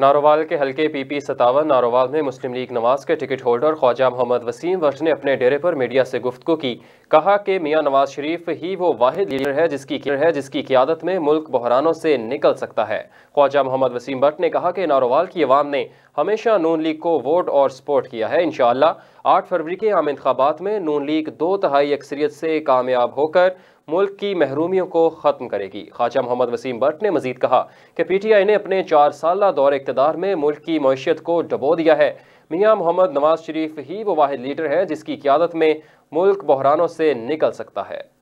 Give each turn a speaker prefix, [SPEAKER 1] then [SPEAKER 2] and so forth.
[SPEAKER 1] नारोवाल के P PP सतावन नारोवाल में मुस्लिम लीग नवाज के टिकट होल्डर ख्वाजा मोहम्मद वसीम वर्ष ने अपने डेरे पर मीडिया से गुफ्तु की कहा कि मियां नवाज शरीफ ही वो वाहिद लीडर है जिसकी है जिसकी क्यादत में मुल्क बहरानों से निकल सकता है ख्वाजा मोहम्मद वसीम भट्ट ने कहा कि नारोवाल की अवाम ने हमेशा नून लीग को वोट और सपोर्ट किया है इनशाला आठ फरवरी के आम इंतबात में नून लीग दो तहाई अक्सरियत से कामयाब होकर मुल्क की महरूमियों को ख़त्म करेगी ख्वाजा मोहम्मद वसीम भट्ट ने मजीद कहा कि पी टी आई ने अपने चार साल दौर इकतदार में मुल्क की मैशियत को डबो दिया है मियाँ मोहम्मद नवाज शरीफ ही वो वाद लीडर है जिसकी क्यादत में मुल्क बहरानों से निकल सकता है